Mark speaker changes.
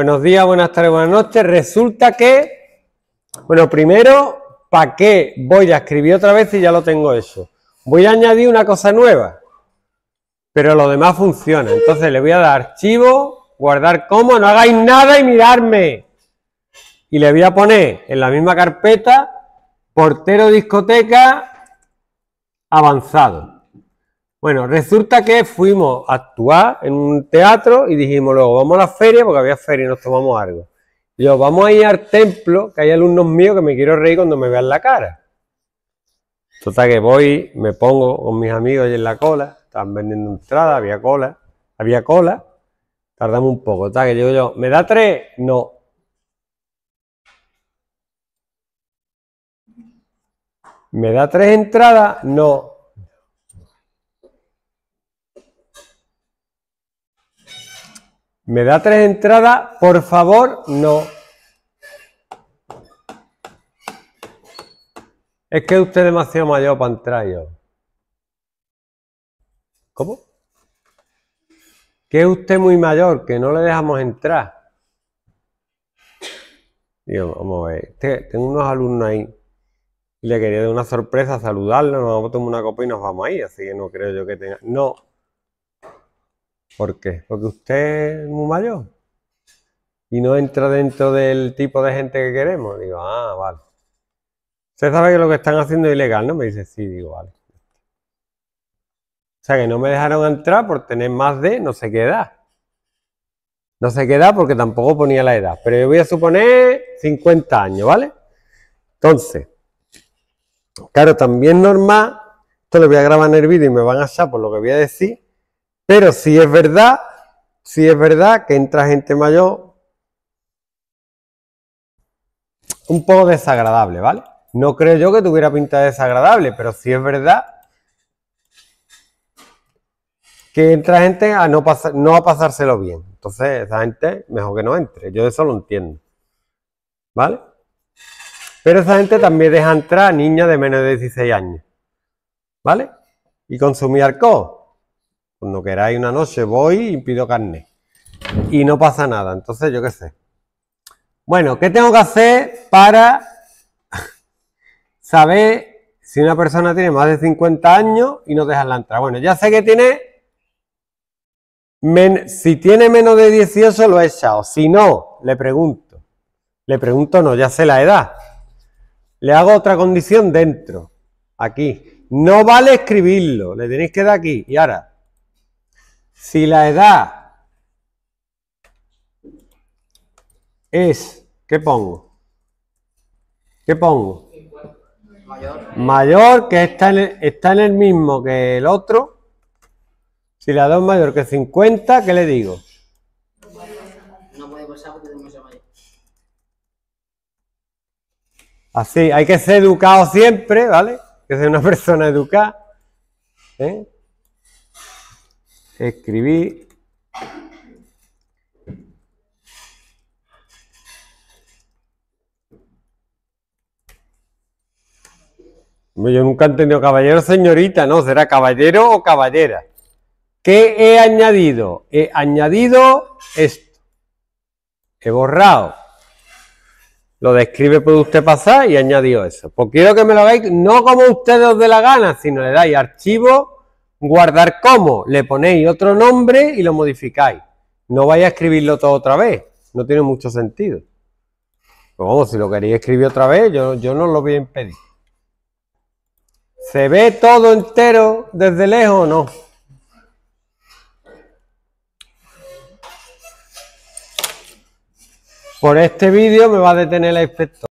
Speaker 1: Buenos días, buenas tardes, buenas noches. Resulta que, bueno, primero, ¿para qué voy a escribir otra vez y ya lo tengo eso? Voy a añadir una cosa nueva, pero lo demás funciona. Entonces le voy a dar archivo, guardar como, no hagáis nada y mirarme. Y le voy a poner en la misma carpeta portero discoteca avanzado. Bueno, resulta que fuimos a actuar en un teatro y dijimos luego, vamos a la feria, porque había feria y nos tomamos algo. yo, vamos a ir al templo, que hay alumnos míos que me quiero reír cuando me vean la cara. Total que voy, me pongo con mis amigos y en la cola, estaban vendiendo entrada, había cola, había cola, tardamos un poco, total que digo yo, ¿me da tres? No. ¿Me da tres entradas? No. ¿Me da tres entradas? Por favor, no. Es que usted es demasiado mayor para entrar yo. ¿Cómo? Que es usted muy mayor, que no le dejamos entrar. Digo, vamos a ver, este, tengo unos alumnos ahí. Y le quería dar una sorpresa, saludarlo, nos vamos a tomar una copa y nos vamos ahí. Así que no creo yo que tenga... No, ¿Por qué? Porque usted es muy mayor y no entra dentro del tipo de gente que queremos. Digo, ah, vale. Usted sabe que lo que están haciendo es ilegal, ¿no? Me dice, sí, digo, vale. O sea que no me dejaron entrar por tener más de no sé qué edad. No sé qué edad porque tampoco ponía la edad. Pero yo voy a suponer 50 años, ¿vale? Entonces, claro, también normal, esto lo voy a grabar en el vídeo y me van a echar por lo que voy a decir. Pero si es verdad, si es verdad que entra gente mayor, un poco desagradable, ¿vale? No creo yo que tuviera pinta desagradable, pero si es verdad que entra gente a no, no a pasárselo bien. Entonces, esa gente mejor que no entre. Yo eso lo entiendo. ¿Vale? Pero esa gente también deja entrar a niñas de menos de 16 años. ¿Vale? Y consumir alcohol. Cuando queráis una noche voy y pido carne. Y no pasa nada, entonces yo qué sé. Bueno, ¿qué tengo que hacer para saber si una persona tiene más de 50 años y no deja la entrada? Bueno, ya sé que tiene... si tiene menos de 18 lo he echado. Si no, le pregunto. Le pregunto no, ya sé la edad. Le hago otra condición dentro. Aquí. No vale escribirlo. Le tenéis que dar aquí. Y ahora, si la edad es, ¿qué pongo? ¿Qué pongo? Mayor. que está en, el, está en el mismo que el otro. Si la edad es mayor que 50, ¿qué le digo? No puede pasar porque mayor. Así, hay que ser educado siempre, ¿vale? Que sea una persona educada. ¿eh? escribí Yo nunca he entendido caballero, señorita, ¿no? ¿Será caballero o caballera? ¿Qué he añadido? He añadido esto. He borrado. Lo describe por usted pasar y añadió eso. Pues quiero que me lo hagáis no como ustedes os dé la gana, sino le dais archivo Guardar como, le ponéis otro nombre y lo modificáis. No vais a escribirlo todo otra vez, no tiene mucho sentido. Pues vamos, si lo queréis escribir otra vez, yo, yo no lo voy a impedir. ¿Se ve todo entero desde lejos o no? Por este vídeo me va a detener el inspector.